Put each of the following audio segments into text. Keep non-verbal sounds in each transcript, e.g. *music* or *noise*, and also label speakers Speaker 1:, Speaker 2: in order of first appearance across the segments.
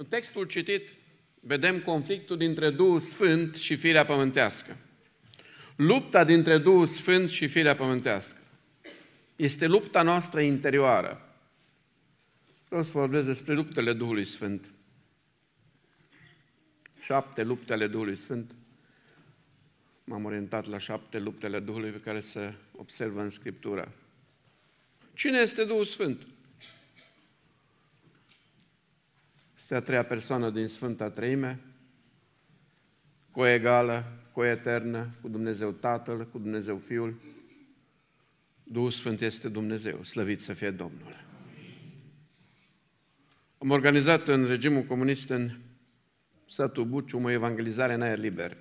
Speaker 1: În textul citit vedem conflictul dintre Duhul Sfânt și firea pământească. Lupta dintre Duhul Sfânt și firea pământească. Este lupta noastră interioară. Vreau să vorbesc despre luptele Duhului Sfânt. Șapte luptele Duhului Sfânt. M-am orientat la șapte luptele Duhului pe care se observă în Scriptura. Cine este Duhul Sfânt? este a treia persoană din Sfânta Treime, cu egală, cu Dumnezeu Tatăl, cu Dumnezeu Fiul. Duhul Sfânt este Dumnezeu, slăvit să fie Domnul. Am organizat în regimul comunist în satul Bucium o evangelizare în aer liber,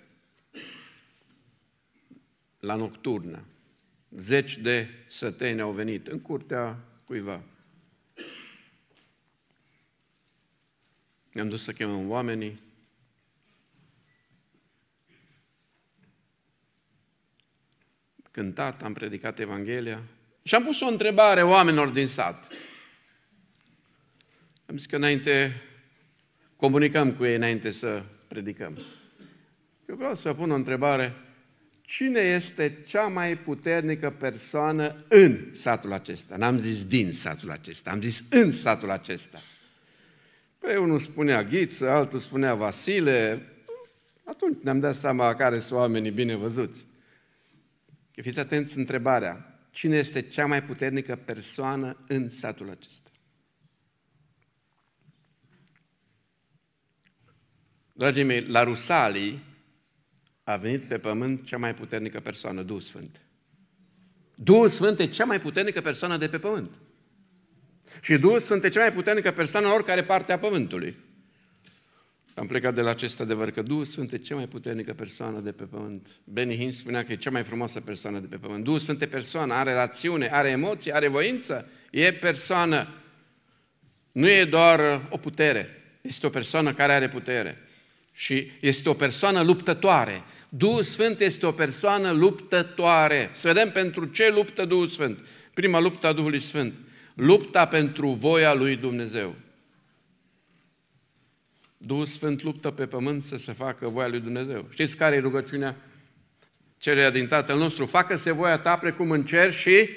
Speaker 1: la nocturnă. Zeci de săteni au venit în curtea cuiva. Ne-am dus să chemăm oamenii. Cântat, am predicat Evanghelia. Și am pus o întrebare oamenilor din sat. Am zis că înainte comunicăm cu ei înainte să predicăm. Eu vreau să pun o întrebare. Cine este cea mai puternică persoană în satul acesta? N-am zis din satul acesta, am zis în satul acesta. Pe unul spunea Ghiță, altul spunea Vasile. Atunci ne-am dat seama care sunt oamenii bine văzuți. Fiți atenți întrebarea. Cine este cea mai puternică persoană în satul acesta? Dragii mei, la Rusalii a venit pe pământ cea mai puternică persoană, Duhul Sfânt. Duhul Sfânt e cea mai puternică persoană de pe pământ. Și Duhul sunt cea mai puternică persoană în oricare parte a Pământului. Am plecat de la acest adevăr că Duhul Sfânt e cea mai puternică persoană de pe Pământ. Benny Hinn spunea că e cea mai frumoasă persoană de pe Pământ. Duhul Sfânt e persoană, are rațiune, are emoții, are voință, e persoană. Nu e doar o putere, este o persoană care are putere. Și este o persoană luptătoare. Duhul Sfânt este o persoană luptătoare. Să vedem pentru ce luptă Duhul Sfânt. Prima luptă a Duhului Sfânt Lupta pentru voia lui Dumnezeu. Duhul Sfânt luptă pe pământ să se facă voia lui Dumnezeu. Știți care e rugăciunea cererea din Tatăl nostru? Facă-se voia ta precum în cer și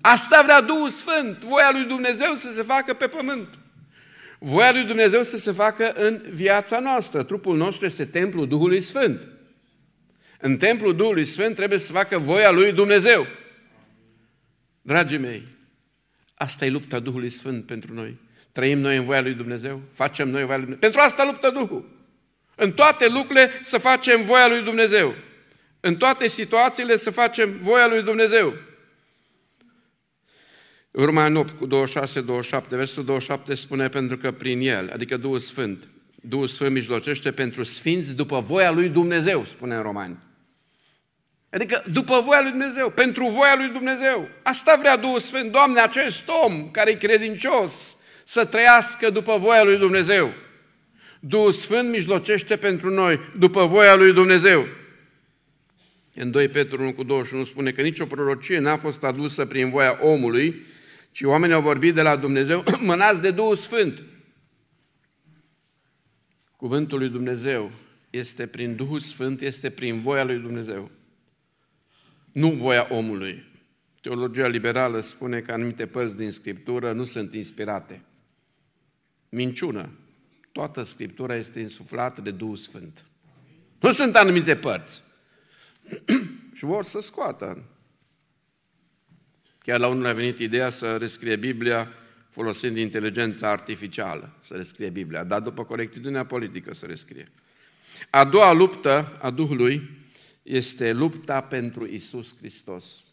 Speaker 1: asta vrea Duhul Sfânt, voia lui Dumnezeu să se facă pe pământ. Voia lui Dumnezeu să se facă în viața noastră. Trupul nostru este templul Duhului Sfânt. În templul Duhului Sfânt trebuie să facă voia lui Dumnezeu. Dragii mei, Asta e lupta Duhului Sfânt pentru noi. Trăim noi în voia lui Dumnezeu? Facem noi voia lui Dumnezeu? Pentru asta luptă Duhul. În toate lucrurile să facem voia lui Dumnezeu. În toate situațiile să facem voia lui Dumnezeu. Urma în 8 cu 26-27, versul 27 spune pentru că prin El, adică Duhul Sfânt, Duhul Sfânt mijlocește pentru sfinți după voia lui Dumnezeu, spune în Romani. Adică după voia lui Dumnezeu, pentru voia lui Dumnezeu. Asta vrea Duhul Sfânt. Doamne, acest om care e credincios să trăiască după voia lui Dumnezeu. Duhul Sfânt mijlocește pentru noi după voia lui Dumnezeu. În 2 Petru 1 cu 21 spune că nicio prorocie n-a fost adusă prin voia omului, ci oamenii au vorbit de la Dumnezeu, *clears throat* mânați de Duhul Sfânt. Cuvântul lui Dumnezeu este prin Duhul Sfânt, este prin voia lui Dumnezeu nu voia omului. Teologia liberală spune că anumite părți din Scriptură nu sunt inspirate. Minciună. Toată Scriptura este insuflată de Duhul Sfânt. Nu sunt anumite părți. *clears throat* și vor să scoată. Chiar la unul a venit ideea să rescrie Biblia folosind inteligența artificială, să rescrie Biblia, dar după corectitudinea politică să rescrie. A doua luptă a Duhului este lupta pentru Isus Hristos.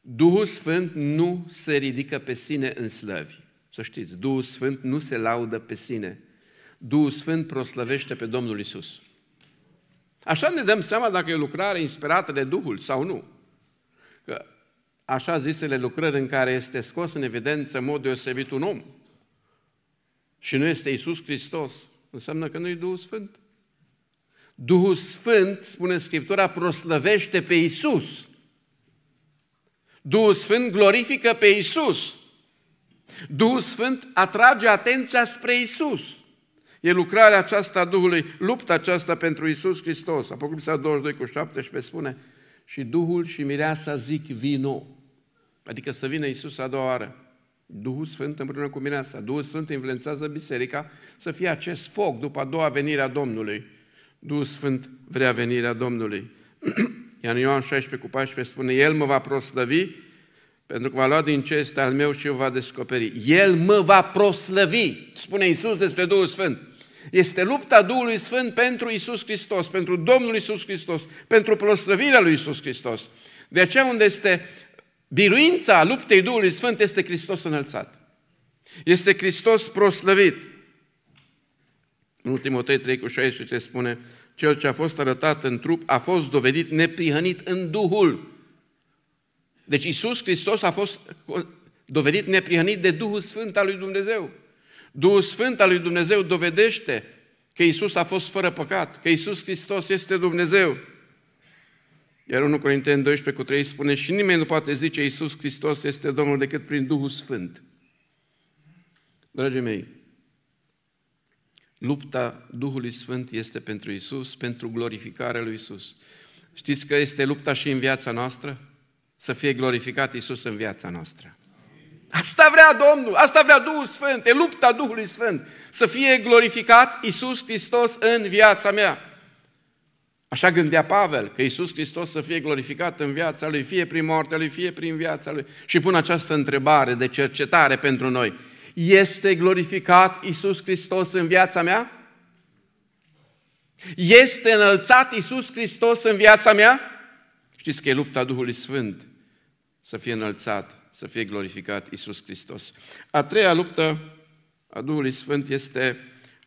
Speaker 1: Duhul Sfânt nu se ridică pe sine în slăvi. Să știți, Duhul Sfânt nu se laudă pe sine. Duhul Sfânt proslăvește pe Domnul Isus. Așa ne dăm seama dacă e o lucrare inspirată de Duhul sau nu. Că așa zisele lucrări în care este scos în evidență în mod deosebit un om și nu este Isus Hristos, înseamnă că nu e Duhul Sfânt. Duhul Sfânt, spune Scriptura, proslăvește pe Isus. Duhul Sfânt glorifică pe Isus. Duhul Sfânt atrage atenția spre Isus. E lucrarea aceasta a Duhului, lupta aceasta pentru Isus Hristos. Apocalipsa 22 cu 17 spune, și Duhul și Mireasa zic vino. Adică să vină Isus a doua oară. Duhul Sfânt împreună cu Mireasa. Duhul Sfânt influențează biserica să fie acest foc după a doua venire a Domnului Duhul Sfânt vrea venirea Domnului. *clears throat* Iar în Ioan 16 cu 14 spune, El mă va proslăvi pentru că va lua din ce este al meu și o va descoperi. El mă va proslăvi, spune Iisus despre Duhul Sfânt. Este lupta Duhului Sfânt pentru Iisus Hristos, pentru Domnul Iisus Hristos, pentru proslăvirea lui Iisus Hristos. De aceea unde este biruința luptei Duhului Sfânt este Hristos înălțat. Este Hristos proslăvit. În ultimul 3 cu 16 spune, cel ce a fost arătat în trup a fost dovedit neprihănit în Duhul. Deci Isus Hristos a fost dovedit neprihănit de Duhul Sfânt al lui Dumnezeu. Duhul Sfânt al lui Dumnezeu dovedește că Isus a fost fără păcat, că Isus Hristos este Dumnezeu. Iar 1 Corinteni 12 cu 3 spune și nimeni nu poate zice Iisus Hristos este Domnul decât prin Duhul Sfânt. Dragii mei, Lupta Duhului Sfânt este pentru Isus, pentru glorificarea lui Isus. Știți că este lupta și în viața noastră? Să fie glorificat Isus în viața noastră. Asta vrea Domnul, asta vrea Duhul Sfânt, e lupta Duhului Sfânt. Să fie glorificat Isus Hristos în viața mea. Așa gândea Pavel, că Isus Hristos să fie glorificat în viața lui, fie prin moartea lui, fie prin viața lui. Și pun această întrebare de cercetare pentru noi. Este glorificat Isus Hristos în viața mea? Este înălțat Isus Hristos în viața mea? Știți că e lupta Duhului Sfânt să fie înălțat, să fie glorificat Isus Hristos. A treia luptă a Duhului Sfânt este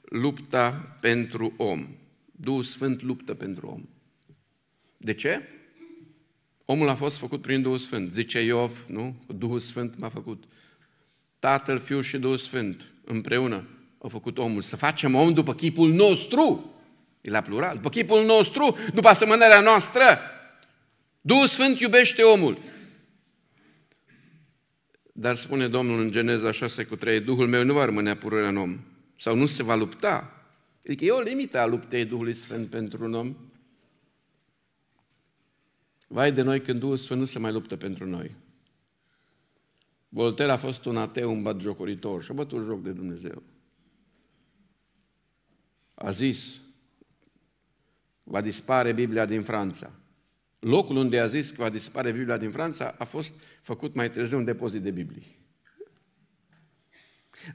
Speaker 1: lupta pentru om. Duhul Sfânt luptă pentru om. De ce? Omul a fost făcut prin Duhul Sfânt. Zice Iov, nu? Duhul Sfânt m-a făcut. Tatăl, Fiul și Duhul Sfânt împreună au făcut omul. Să facem om după chipul nostru. E la plural. După chipul nostru, după asemănarea noastră. Duhul Sfânt iubește omul. Dar spune Domnul în Geneza 6 cu 3, Duhul meu nu va rămâne pururea în om. Sau nu se va lupta. Adică e o limită a luptei Duhului Sfânt pentru un om. Vai de noi când Duhul Sfânt nu se mai luptă pentru noi. Voltaire a fost un ateu, un batjocoritor și a bătut joc de Dumnezeu. A zis, va dispare Biblia din Franța. Locul unde a zis că va dispare Biblia din Franța a fost făcut mai târziu un depozit de Biblii.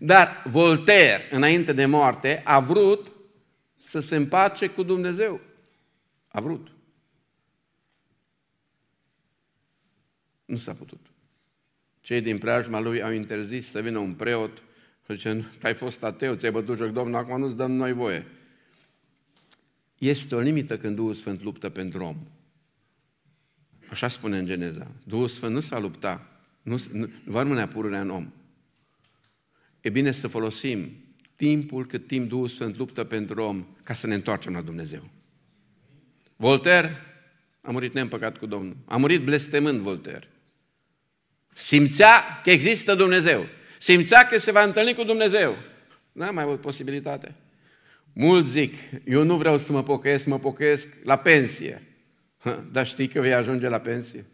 Speaker 1: Dar Voltaire, înainte de moarte, a vrut să se împace cu Dumnezeu. A vrut. Nu s-a putut. Cei din preajma lui au interzis să vină un preot, zice, ai fost ateu, ți-ai bătut joc, Domnul, acum nu-ți dăm noi voie. Este o limită când Duhul Sfânt luptă pentru om. Așa spune în Geneza. Duhul Sfânt nu s-a lupta, nu, nu va rămâne pururea în om. E bine să folosim timpul cât timp Duhul Sfânt luptă pentru om ca să ne întoarcem la Dumnezeu. Voltaire a murit neîmpăcat cu Domnul. A murit blestemând Voltaire. Simțea că există Dumnezeu. Simțea că se va întâlni cu Dumnezeu. N-am mai avut posibilitate. Mulți zic, eu nu vreau să mă pocăiesc, mă pocăiesc la pensie. Ha, dar știi că vei ajunge la pensie?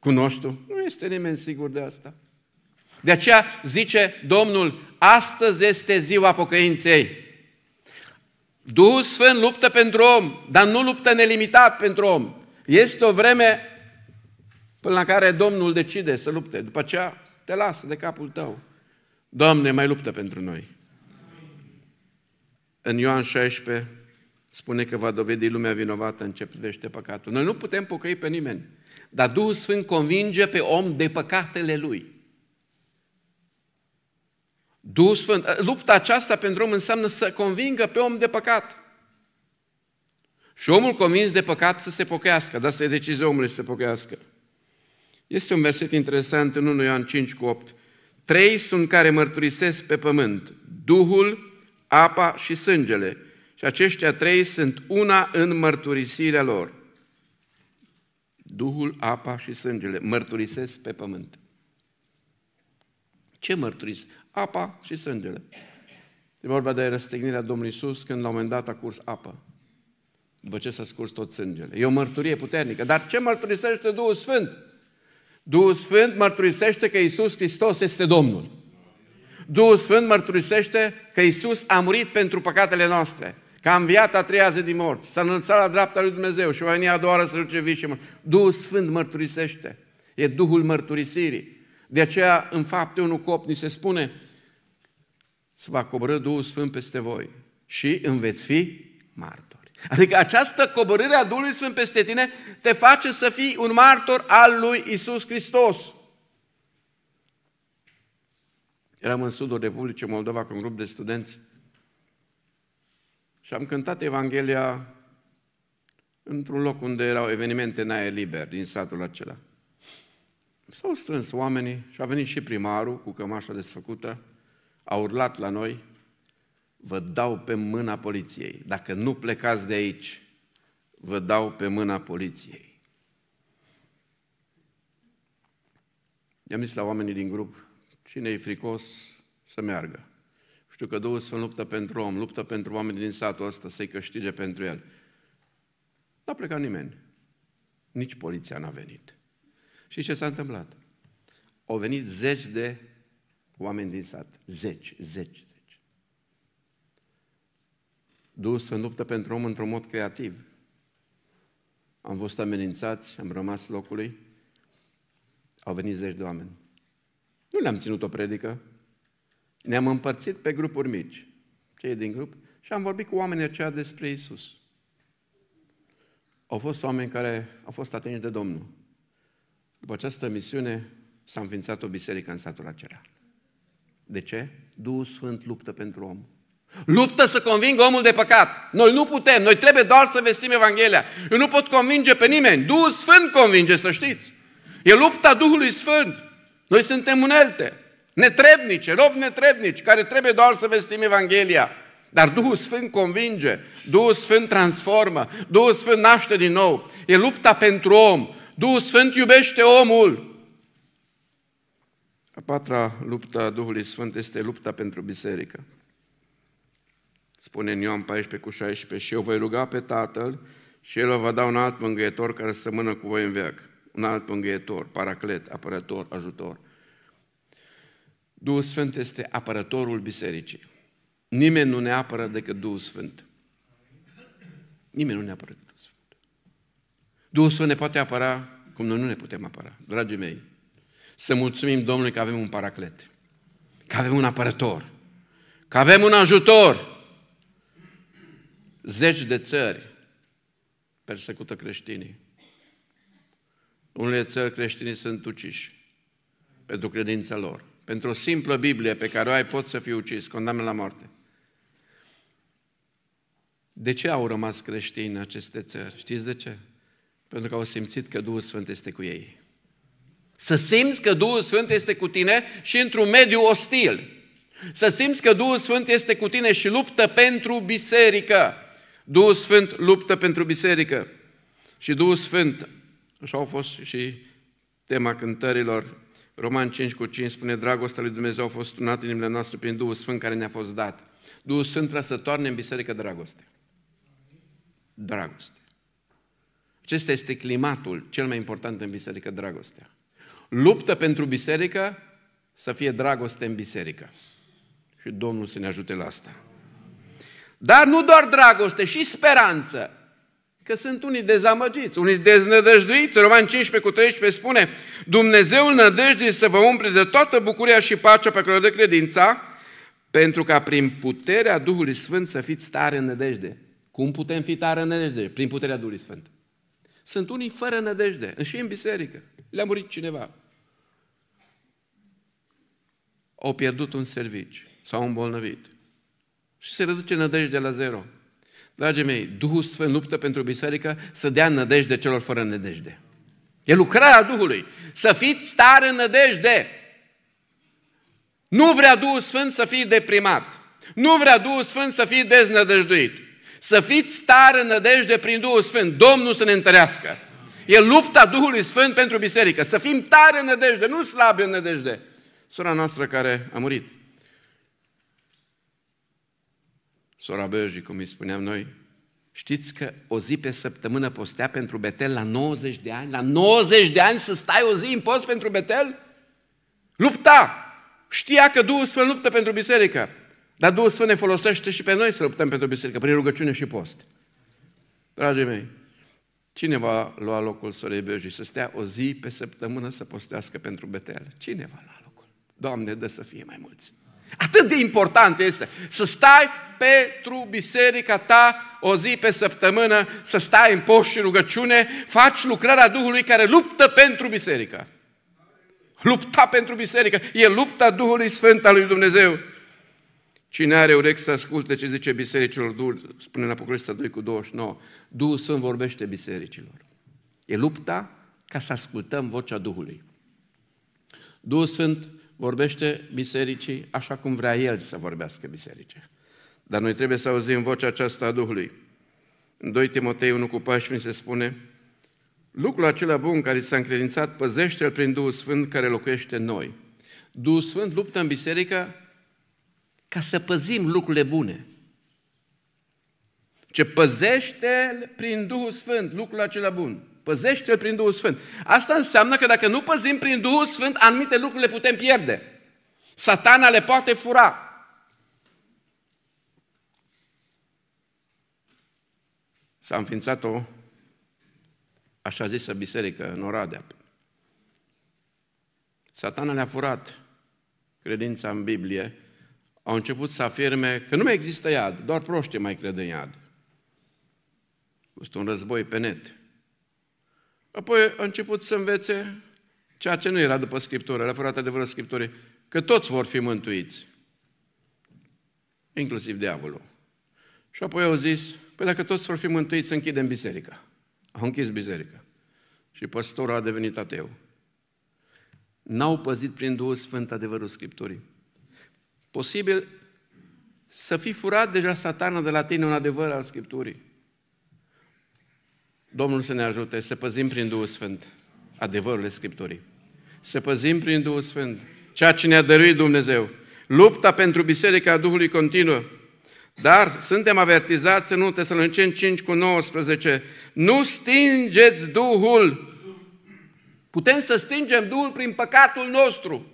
Speaker 1: Cunoști Nu este nimeni sigur de asta. De aceea zice Domnul, astăzi este ziua pocăinței. Duhul Sfânt luptă pentru om, dar nu luptă nelimitat pentru om. Este o vreme Până la care Domnul decide să lupte. După aceea te lasă de capul tău. Doamne, mai luptă pentru noi. În Ioan 16 spune că va dovedi lumea vinovată în ce privește păcatul. Noi nu putem pocăi pe nimeni, dar Duhul Sfânt convinge pe om de păcatele lui. Duhul Sfânt, lupta aceasta pentru om înseamnă să convingă pe om de păcat. Și omul convins de păcat să se pochească, dar să i decizia omului să se pochească. Este un verset interesant în 1 Ioan 5 cu 8. Trei sunt care mărturisesc pe pământ, Duhul, apa și sângele. Și aceștia trei sunt una în mărturisirea lor. Duhul, apa și sângele mărturisesc pe pământ. Ce mărturis? Apa și sângele. E vorba de răstignirea Domnului Iisus când la un moment dat a curs apă. După ce s-a scurs tot sângele. E o mărturie puternică. Dar ce mărturisește Duhul Sfânt? Duhul Sfânt mărturisește că Isus Hristos este Domnul. Duhul Sfânt mărturisește că Isus a murit pentru păcatele noastre, că a înviat a treia zi din morți, s-a înălțat la dreapta lui Dumnezeu și va veni a doua să l vii și Duhul Sfânt mărturisește. E Duhul mărturisirii. De aceea, în fapte unul cop ni se spune să va coborâ Duhul Sfânt peste voi și îmi veți fi mari. Adică această coborâre a Duhului Sfânt peste tine te face să fii un martor al lui Isus Hristos. Eram în sudul Republicii Moldova cu un grup de studenți și am cântat Evanghelia într-un loc unde erau evenimente în aer liber, din satul acela. S-au strâns oamenii și a venit și primarul cu cămașa desfăcută, a urlat la noi, vă dau pe mâna poliției. Dacă nu plecați de aici, vă dau pe mâna poliției. I-am zis la oamenii din grup, cine e fricos să meargă. Știu că Duhul Sfânt luptă pentru om, luptă pentru oamenii din satul ăsta să-i câștige pentru el. N-a plecat nimeni. Nici poliția n-a venit. Și ce s-a întâmplat? Au venit zeci de oameni din sat. Zeci, zeci, dus în luptă pentru om într-un mod creativ. Am fost amenințați, am rămas locului, au venit zeci de oameni. Nu le-am ținut o predică, ne-am împărțit pe grupuri mici, cei din grup, și am vorbit cu oamenii aceia despre Isus. Au fost oameni care au fost atenți de Domnul. După această misiune s-a înființat o biserică în satul acela. De ce? Duhul Sfânt luptă pentru om. Luptă să convingă omul de păcat. Noi nu putem, noi trebuie doar să vestim Evanghelia. Eu nu pot convinge pe nimeni. Duhul Sfânt convinge, să știți. E lupta Duhului Sfânt. Noi suntem unelte, netrebnice, robi netrebnici, care trebuie doar să vestim Evanghelia. Dar Duhul Sfânt convinge, Duhul Sfânt transformă, Duhul Sfânt naște din nou. E lupta pentru om. Duhul Sfânt iubește omul. A patra luptă a Duhului Sfânt este lupta pentru biserică spune în Ioan 14 cu 16, și eu voi ruga pe Tatăl și El va da un alt mângâietor care să mână cu voi în veac. Un alt mângâietor, paraclet, apărător, ajutor. Duhul Sfânt este apărătorul bisericii. Nimeni nu ne apără decât Duhul Sfânt. Nimeni nu ne apără decât Duhul Sfânt. Duhul Sfânt ne poate apăra cum noi nu ne putem apăra, dragii mei. Să mulțumim Domnului că avem un paraclet, că avem un apărător, că avem un ajutor, Zeci de țări persecută creștinii. Unele țări creștinii sunt uciși pentru credința lor. Pentru o simplă Biblie pe care o ai, poți să fii ucis, condamnă la moarte. De ce au rămas creștini în aceste țări? Știți de ce? Pentru că au simțit că Duhul Sfânt este cu ei. Să simți că Duhul Sfânt este cu tine și într-un mediu ostil. Să simți că Duhul Sfânt este cu tine și luptă pentru biserică. Duhul Sfânt luptă pentru biserică și Duhul Sfânt, așa au fost și tema cântărilor, Roman 5 cu 5 spune, dragostea lui Dumnezeu a fost tunată în inimile noastre prin Duhul Sfânt care ne-a fost dat. Duhul Sfânt trebuie să toarne în biserică dragoste. Dragoste. Acesta este climatul cel mai important în biserică, dragostea. Luptă pentru biserică, să fie dragoste în biserică. Și Domnul să ne ajute la asta. Dar nu doar dragoste, și speranță. Că sunt unii dezamăgiți, unii deznădăjduiți. Roman 15 cu 13 spune, Dumnezeul nădejdii să vă umple de toată bucuria și pacea pe care o dă credința, pentru ca prin puterea Duhului Sfânt să fiți tare în nădejde. Cum putem fi tare în nădejde? Prin puterea Duhului Sfânt. Sunt unii fără nădejde, și în biserică. Le-a murit cineva. Au pierdut un serviciu, s-au îmbolnăvit, și se reduce nădejdea la zero. Dragii mei, Duhul Sfânt luptă pentru biserică să dea nădejde celor fără nădejde. E lucrarea Duhului. Să fiți tare în nădejde. Nu vrea Duhul Sfânt să fii deprimat. Nu vrea Duhul Sfânt să fii deznădăjduit. Să fiți tare în nădejde prin Duhul Sfânt. Domnul să ne întărească. E lupta Duhului Sfânt pentru biserică. Să fim tare în nădejde, nu slabi în nădejde. Sora noastră care a murit sora Băji, cum îi spuneam noi, știți că o zi pe săptămână postea pentru Betel la 90 de ani? La 90 de ani să stai o zi în post pentru Betel? Lupta! Știa că Duhul Sfânt luptă pentru biserică, dar Duhul Sfânt ne folosește și pe noi să luptăm pentru biserică, prin rugăciune și post. Dragii mei, Cine va lua locul sorei Beojii? Să stea o zi pe săptămână să postească pentru Betel. Cine va lua locul? Doamne, dă să fie mai mulți. Atât de important este să stai pentru biserica ta o zi pe săptămână, să stai în poș și rugăciune, faci lucrarea Duhului care luptă pentru biserică. Lupta pentru biserică e lupta Duhului Sfânt al lui Dumnezeu. Cine are urechi să asculte ce zice bisericilor, Duhul, spune în Apocalipsa 2 cu 29, Duhul Sfânt vorbește bisericilor. E lupta ca să ascultăm vocea Duhului. Duhul Sfânt vorbește bisericii așa cum vrea El să vorbească bisericii. Dar noi trebuie să auzim vocea aceasta a Duhului. În 2 Timotei 1 cu 14 se spune, lucrul acela bun care ți s-a încredințat, păzește-l prin Duhul Sfânt care locuiește în noi. Duhul Sfânt luptă în biserică ca să păzim lucrurile bune. Ce păzește prin Duhul Sfânt lucrul acela bun. Păzește-l prin Duhul Sfânt. Asta înseamnă că dacă nu păzim prin Duhul Sfânt, anumite lucruri le putem pierde. Satana le poate fura. S-a înființat o așa zisă biserică în Oradea. Satana le-a furat credința în Biblie, au început să afirme că nu mai există iad, doar proștii mai cred în iad. A fost un război pe net. Apoi a început să învețe ceea ce nu era după Scriptură, fără adevărul Scripturii, că toți vor fi mântuiți, inclusiv diavolul. Și apoi au zis, păi dacă toți vor fi mântuiți, să închidem biserica. Au închis biserica. Și păstorul a devenit ateu. N-au păzit prin Duhul Sfânt adevărul Scripturii. Posibil să fi furat deja satana de la tine un adevăr al Scripturii. Domnul să ne ajute să păzim prin Duhul Sfânt Adevărul Scripturii. Să păzim prin Duhul Sfânt ceea ce ne-a dăruit Dumnezeu. Lupta pentru Biserica Duhului continuă. Dar suntem avertizați în 1 Tesaloniceni 5 cu 19. Nu stingeți Duhul. Putem să stingem Duhul prin păcatul nostru.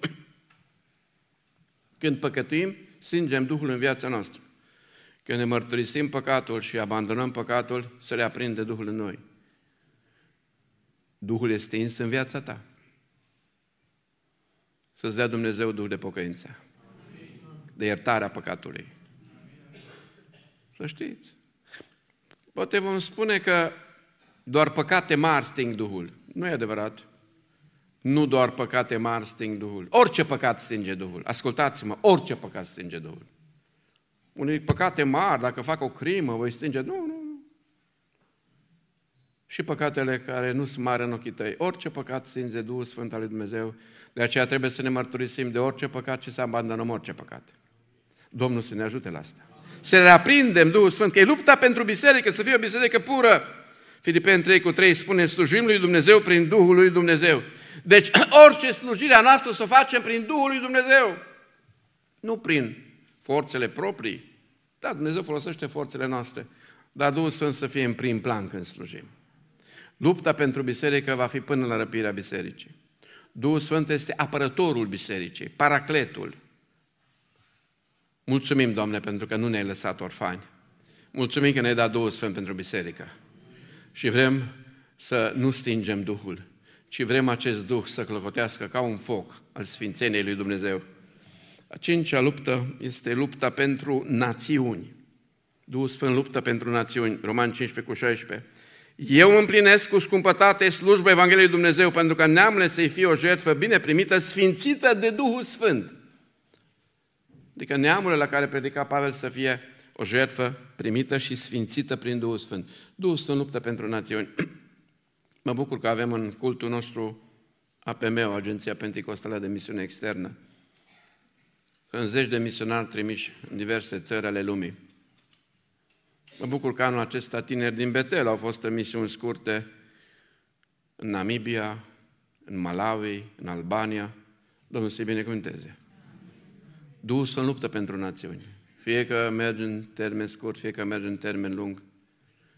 Speaker 1: Când păcătuim, stingem Duhul în viața noastră. Când ne mărturisim păcatul și abandonăm păcatul, se reaprinde Duhul în noi. Duhul este ins în viața ta. Să-ți dea Dumnezeu Duh de pocăință, de iertarea păcatului. Să știți. Poate vom spune că doar păcate mari sting Duhul. Nu e adevărat. Nu doar păcate mari sting Duhul. Orice păcat stinge Duhul. Ascultați-mă, orice păcat stinge Duhul. Unii păcate mari, dacă fac o crimă, voi stinge. Nu, nu, și păcatele care nu sunt mari în ochii tăi. Orice păcat simți de Duhul Sfânt al lui Dumnezeu, de aceea trebuie să ne mărturisim de orice păcat și să abandonăm orice păcat. Domnul să ne ajute la asta. Să le aprindem Duhul Sfânt, că e lupta pentru biserică, să fie o biserică pură. Filipeni 3 cu 3 spune, slujim lui Dumnezeu prin Duhul lui Dumnezeu. Deci *clears throat* orice slujire a noastră să o facem prin Duhul lui Dumnezeu, nu prin forțele proprii. Da, Dumnezeu folosește forțele noastre, dar Duhul Sfânt să fie în prim plan când slujim. Lupta pentru biserică va fi până la răpirea bisericii. Duhul Sfânt este apărătorul bisericii, paracletul. Mulțumim, Doamne, pentru că nu ne-ai lăsat orfani. Mulțumim că ne-ai dat Duhul Sfânt pentru biserică. Și vrem să nu stingem Duhul, ci vrem acest Duh să clocotească ca un foc al Sfințeniei lui Dumnezeu. A cincea luptă este lupta pentru națiuni. Duhul Sfânt luptă pentru națiuni, Roman 15 cu 16. Eu împlinesc cu scumpătate slujba Evangheliei Dumnezeu pentru că neamle să-i fie o jertfă bine primită, sfințită de Duhul Sfânt. Adică neamurile la care predica Pavel să fie o jertfă primită și sfințită prin Duhul Sfânt. Duhul Sfânt luptă pentru națiuni. *clears throat* mă bucur că avem în cultul nostru APM, o Agenția Pentecostală de Misiune Externă, în zeci de misionari trimiși în diverse țări ale lumii. Mă bucur că anul acesta tineri din Betel au fost în misiuni scurte în Namibia, în Malawi, în Albania. Domnul să-i binecuvânteze. Dus în luptă pentru națiuni. Fie că merge în termen scurt, fie că merge în termen lung.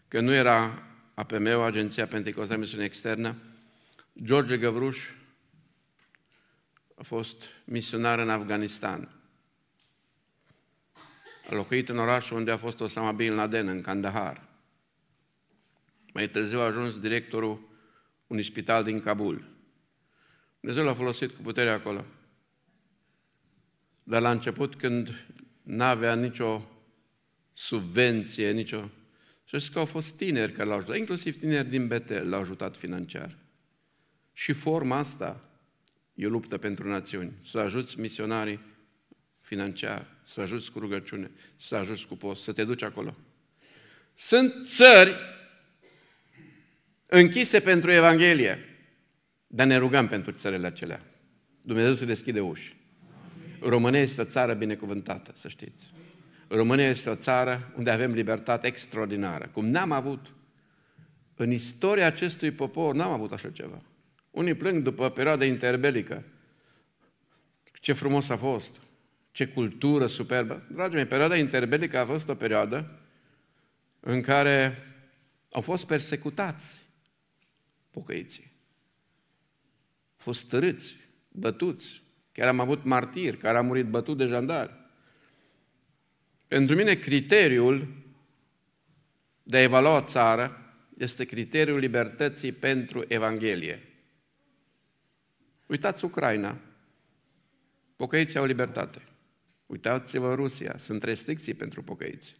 Speaker 1: Că nu era APM-ul, Agenția Pentecostală Misiune Externă, George Găvruș a fost misionar în Afganistan. A locuit în orașul unde a fost Osama Bin Laden, în Kandahar. Mai târziu a ajuns directorul unui spital din Kabul. Dumnezeu l-a folosit cu putere acolo. Dar la început, când n-avea nicio subvenție, nicio... Și știți că au fost tineri care l-au ajutat, inclusiv tineri din Betel l-au ajutat financiar. Și forma asta e luptă pentru națiuni, să ajuți misionarii financiar, să ajuți cu rugăciune, să ajuți cu post, să te duci acolo. Sunt țări închise pentru Evanghelie, dar ne rugăm pentru țările acelea. Dumnezeu să deschide uși. România este o țară binecuvântată, să știți. România este o țară unde avem libertate extraordinară, cum n-am avut. În istoria acestui popor n-am avut așa ceva. Unii plâng după perioada interbelică. Ce frumos a fost ce cultură superbă. Dragii mei, perioada interbelică a fost o perioadă în care au fost persecutați pocăiții. Au fost stărâți, bătuți. Chiar am avut martiri care a murit bătut de jandar. Pentru mine criteriul de a evalua o țară este criteriul libertății pentru Evanghelie. Uitați Ucraina. Pocăiții au libertate. Uitați-vă în Rusia, sunt restricții pentru pocăiți.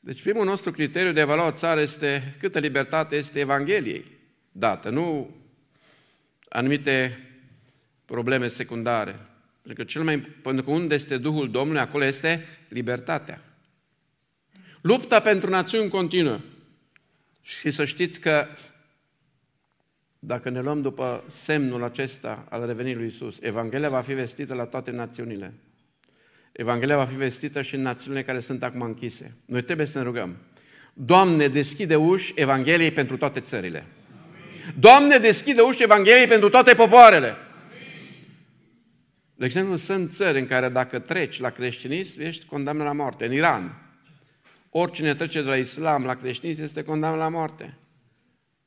Speaker 1: Deci primul nostru criteriu de a evalua o țară este câtă libertate este Evangheliei dată, nu anumite probleme secundare. Pentru că, cel mai, pentru că unde este Duhul Domnului, acolo este libertatea. Lupta pentru națiuni continuă. Și să știți că dacă ne luăm după semnul acesta al revenirii lui Isus, Evanghelia va fi vestită la toate națiunile. Evanghelia va fi vestită și în națiunile care sunt acum închise. Noi trebuie să ne rugăm. Doamne, deschide uși Evangheliei pentru toate țările. Amin. Doamne, deschide uși Evangheliei pentru toate popoarele. Amin. De exemplu, sunt țări în care dacă treci la creștinism, ești condamnat la moarte. În Iran, oricine trece de la islam la creștinism este condamnat la moarte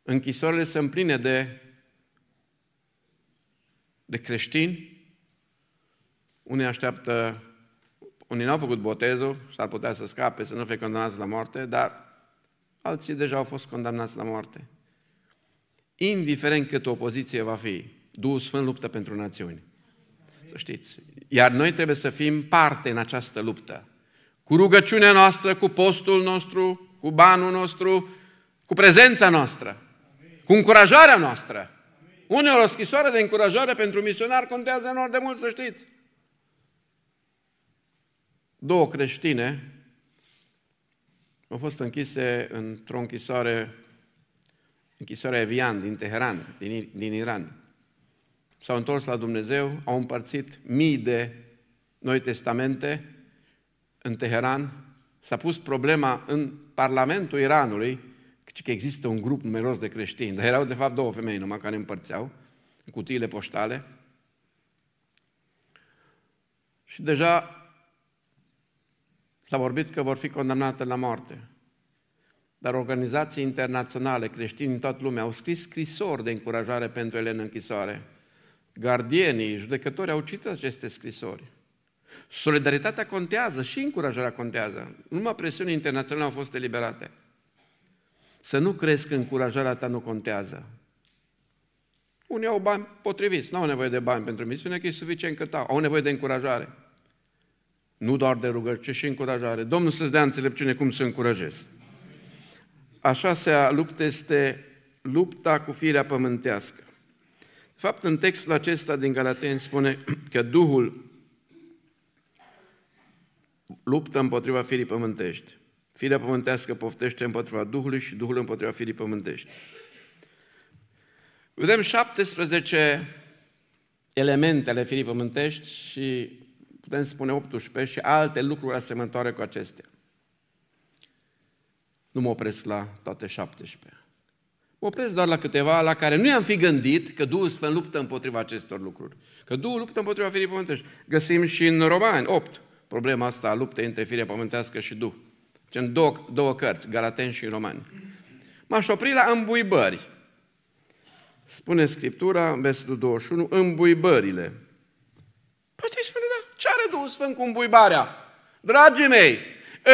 Speaker 1: închisorile sunt pline de, de creștini. Unii așteaptă, unii n-au făcut botezul, s-ar putea să scape, să nu fie condamnați la moarte, dar alții deja au fost condamnați la moarte. Indiferent cât opoziție va fi, Duhul Sfânt luptă pentru națiuni. Să știți. Iar noi trebuie să fim parte în această luptă. Cu rugăciunea noastră, cu postul nostru, cu banul nostru, cu prezența noastră cu încurajarea noastră. Uneori o scrisoare de încurajare pentru misionar contează enorm de mult, să știți. Două creștine au fost închise într-o închisoare, închisoare Evian din Teheran, din, din Iran. S-au întors la Dumnezeu, au împărțit mii de Noi Testamente în Teheran, s-a pus problema în Parlamentul Iranului Căci că există un grup numeros de creștini, dar erau de fapt două femei numai care împărțeau cutiile poștale. Și deja s-a vorbit că vor fi condamnate la moarte. Dar organizații internaționale, creștini în toată lumea, au scris scrisori de încurajare pentru ele în închisoare. Gardienii, judecători au citit aceste scrisori. Solidaritatea contează și încurajarea contează. Numai presiuni internaționale au fost eliberate. Să nu crezi că încurajarea ta nu contează. Unii au bani potriviți, nu au nevoie de bani pentru misiune, că e suficient cât au. Au nevoie de încurajare. Nu doar de rugări, ci și încurajare. Domnul să-ți dea înțelepciune cum să încurajezi. A șasea luptă este lupta cu firea pământească. De fapt, în textul acesta din Galateni spune că Duhul luptă împotriva firii pământești. Firea pământească poftește împotriva Duhului și Duhul împotriva firii pământești. Vedem 17 elemente ale firii pământești și putem spune 18 și alte lucruri asemănătoare cu acestea. Nu mă opresc la toate 17. Mă opresc doar la câteva la care nu i-am fi gândit că Duhul Sfânt luptă împotriva acestor lucruri. Că Duhul luptă împotriva firii pământești. Găsim și în Romani 8 problema asta a luptei între firea pământească și Duh. Deci în două, două cărți, Galateni și Romani. M-aș opri la îmbuibări. Spune Scriptura, în versetul 21, îmbuibările. Păi ce spune, da, ce are Duhul Sfânt cu îmbuibarea? Dragii mei,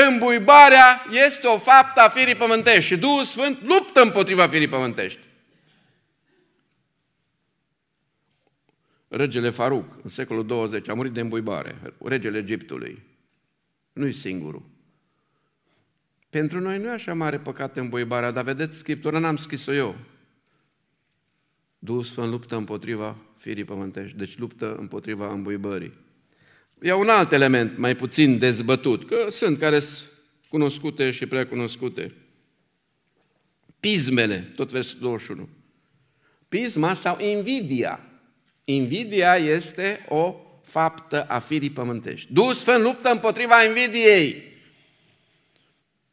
Speaker 1: îmbuibarea este o faptă a firii pământești și Duhul Sfânt luptă împotriva firii pământești. Regele Faruc, în secolul 20, a murit de îmbuibare, regele Egiptului. Nu-i singurul. Pentru noi nu e așa mare păcat în boibarea, dar vedeți, Scriptura n-am scris-o eu. Duhul Sfânt luptă împotriva firii pământești, deci luptă împotriva îmbuibării. E un alt element mai puțin dezbătut, că sunt care sunt cunoscute și prea cunoscute. Pismele, tot versetul 21. Pisma sau invidia. Invidia este o faptă a firii pământești. Duhul Sfânt luptă împotriva invidiei.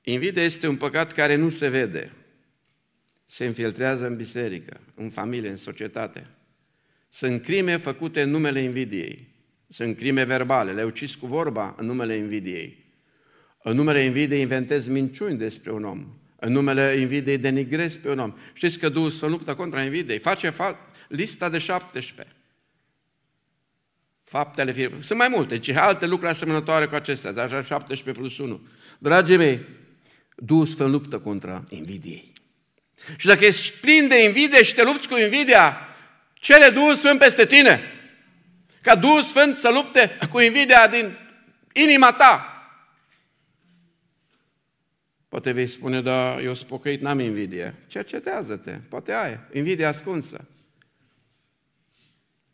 Speaker 1: Invidia este un păcat care nu se vede. Se infiltrează în biserică, în familie, în societate. Sunt crime făcute în numele invidiei. Sunt crime verbale, le ucis cu vorba în numele invidiei. În numele invidiei inventez minciuni despre un om. În numele invidiei denigrez pe un om. Știți că Duhul Sfânt luptă contra invidiei. Face fa- lista de 17. Faptele firmei. Sunt mai multe, ci alte lucruri asemănătoare cu acestea, dar 17 plus 1. Dragii mei, Duhul Sfânt luptă contra invidiei. Și dacă ești plin de invidie și te lupți cu invidia, cele Duhul Sfânt peste tine. Ca Duhul Sfânt să lupte cu invidia din inima ta. Poate vei spune, da, eu sunt pocăit, n-am invidie. Cercetează-te, poate ai, invidie ascunsă.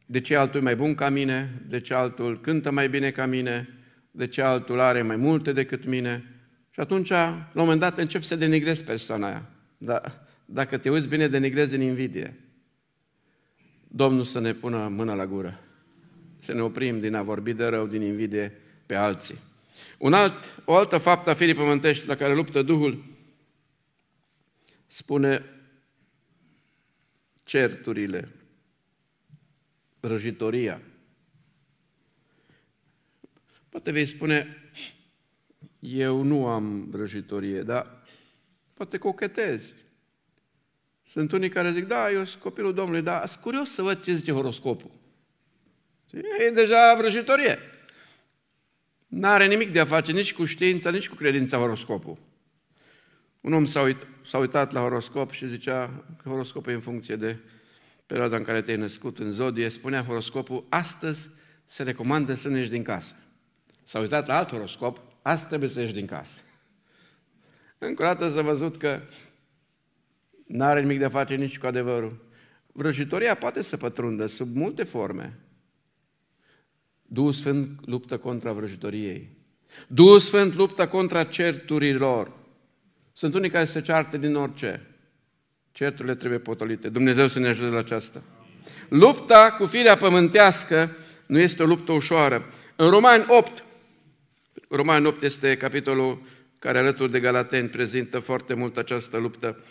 Speaker 1: De ce altul e mai bun ca mine? De ce altul cântă mai bine ca mine? De ce altul are mai multe decât mine? Și atunci, la un moment dat, începi să denigrezi persoana aia. Dar dacă te uiți bine, denigrezi din invidie. Domnul să ne pună mâna la gură. Să ne oprim din a vorbi de rău, din invidie pe alții. Un alt, o altă faptă a firii pământești la care luptă Duhul spune certurile, răjitoria. Poate vei spune, eu nu am vrăjitorie, dar poate cochetezi. Sunt unii care zic, da, eu sunt copilul Domnului, dar sunt curios să văd ce zice horoscopul. E deja vrăjitorie. N-are nimic de a face nici cu știința, nici cu credința horoscopul. Un om s-a, uitat, s-a uitat la horoscop și zicea că horoscopul e în funcție de perioada în care te-ai născut în zodie. Spunea horoscopul, astăzi se recomandă să nu ieși din casă. S-a uitat la alt horoscop Asta trebuie să ieși din casă. Încă o dată s-a văzut că nu are nimic de a face nici cu adevărul. Vrăjitoria poate să pătrundă sub multe forme. Duhul Sfânt luptă contra vrăjitoriei. Duhul Sfânt luptă contra certurilor. Sunt unii care se ceartă din orice. Certurile trebuie potolite. Dumnezeu să ne ajute la aceasta. Lupta cu firea pământească nu este o luptă ușoară. În Romani 8, Roman 8 este capitolul care alături de Galateni prezintă foarte mult această luptă.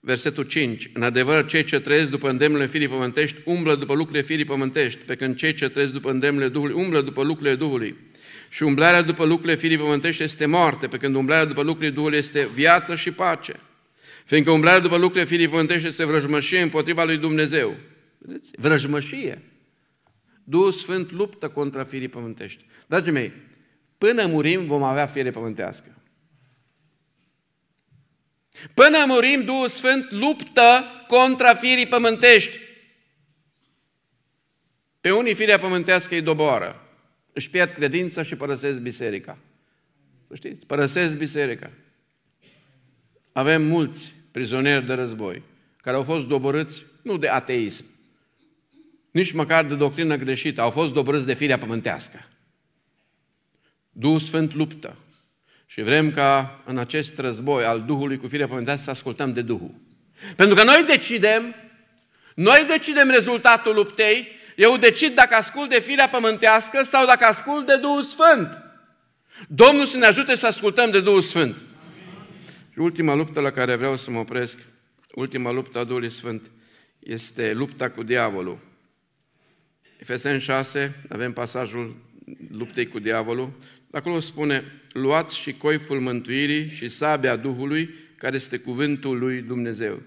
Speaker 1: Versetul 5. În adevăr, cei ce trăiesc după îndemnele firii pământești umblă după lucrurile firii pământești, pe când cei ce trăiesc după îndemnele Duhului umblă după lucrurile Duhului. Și umblarea după lucrurile firii pământești este moarte, pe când umblarea după lucrurile Duhului este viață și pace. Fiindcă umblarea după lucrurile firii pământești este vrăjmășie împotriva lui Dumnezeu. Vedeți? Vrăjmășie. Duhul Sfânt luptă contra firii pământești. Dragii mei, până murim vom avea fire pământească. Până murim, Duhul Sfânt luptă contra firii pământești. Pe unii firea pământească îi doboară. Își pierd credința și părăsesc biserica. Să știți, părăsesc biserica. Avem mulți prizonieri de război care au fost doborâți nu de ateism, nici măcar de doctrină greșită, au fost dobrâți de firea pământească. Duhul Sfânt luptă. Și vrem ca în acest război al Duhului cu firea pământească să ascultăm de Duhul. Pentru că noi decidem, noi decidem rezultatul luptei, eu decid dacă ascult de firea pământească sau dacă ascult de Duhul Sfânt. Domnul să ne ajute să ascultăm de Duhul Sfânt. Și ultima luptă la care vreau să mă opresc, ultima luptă a Duhului Sfânt, este lupta cu diavolul. Efeseni 6, avem pasajul luptei cu diavolul, acolo spune, luați și coiful mântuirii și sabia Duhului, care este cuvântul lui Dumnezeu.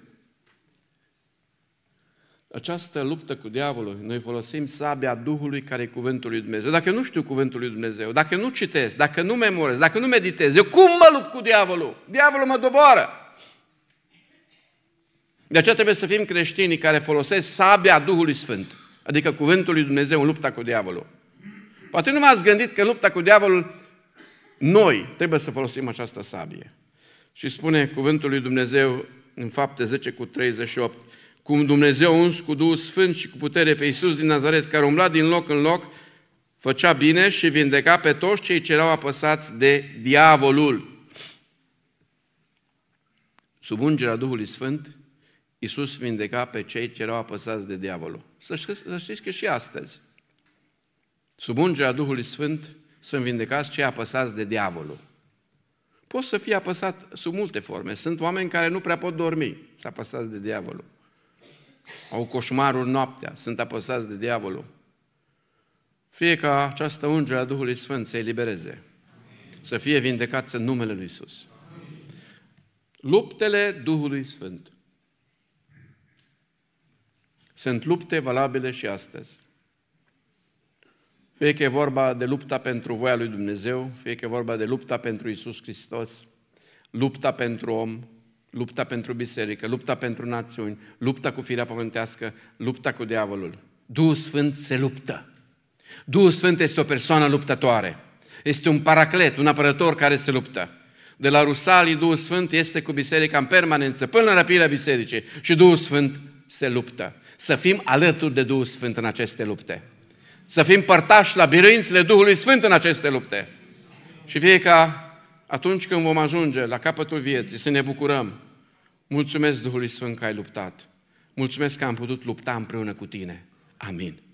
Speaker 1: Această luptă cu diavolul, noi folosim sabia Duhului care e cuvântul lui Dumnezeu. Dacă nu știu cuvântul lui Dumnezeu, dacă nu citesc, dacă nu memorez, dacă nu meditez, eu cum mă lupt cu diavolul? Diavolul mă doboară! De aceea trebuie să fim creștini care folosesc sabia Duhului Sfânt. Adică cuvântul lui Dumnezeu în lupta cu diavolul. Poate nu m-ați gândit că în lupta cu diavolul noi trebuie să folosim această sabie. Și spune cuvântul lui Dumnezeu în fapte 10 cu 38, cum Dumnezeu uns cu Duhul Sfânt și cu putere pe Iisus din Nazaret, care umbla din loc în loc, făcea bine și vindeca pe toți cei ce erau apăsați de diavolul. Sub ungerea Duhului Sfânt, Iisus vindeca pe cei ce erau apăsați de diavolul. Să știți, să știți că și astăzi, sub ungerea Duhului Sfânt, sunt vindecați cei apăsați de diavolul. Pot să fie apăsat sub multe forme. Sunt oameni care nu prea pot dormi, sunt apăsați de diavolul. Au coșmarul noaptea, sunt apăsați de diavolul. Fie ca această ungere a Duhului Sfânt să elibereze, libereze, să fie vindecați în numele Lui Isus. Luptele Duhului Sfânt. Sunt lupte valabile și astăzi. Fie că e vorba de lupta pentru voia lui Dumnezeu, fie că e vorba de lupta pentru Isus Hristos, lupta pentru om, lupta pentru biserică, lupta pentru națiuni, lupta cu firea pământească, lupta cu diavolul. Duhul Sfânt se luptă. Duhul Sfânt este o persoană luptătoare. Este un paraclet, un apărător care se luptă. De la Rusalii, Duhul Sfânt este cu biserica în permanență, până la răpirea bisericii. Și Duhul Sfânt se luptă să fim alături de Duhul Sfânt în aceste lupte. Să fim părtași la biruințele Duhului Sfânt în aceste lupte. Și fie ca atunci când vom ajunge la capătul vieții să ne bucurăm. Mulțumesc Duhului Sfânt că ai luptat. Mulțumesc că am putut lupta împreună cu tine. Amin.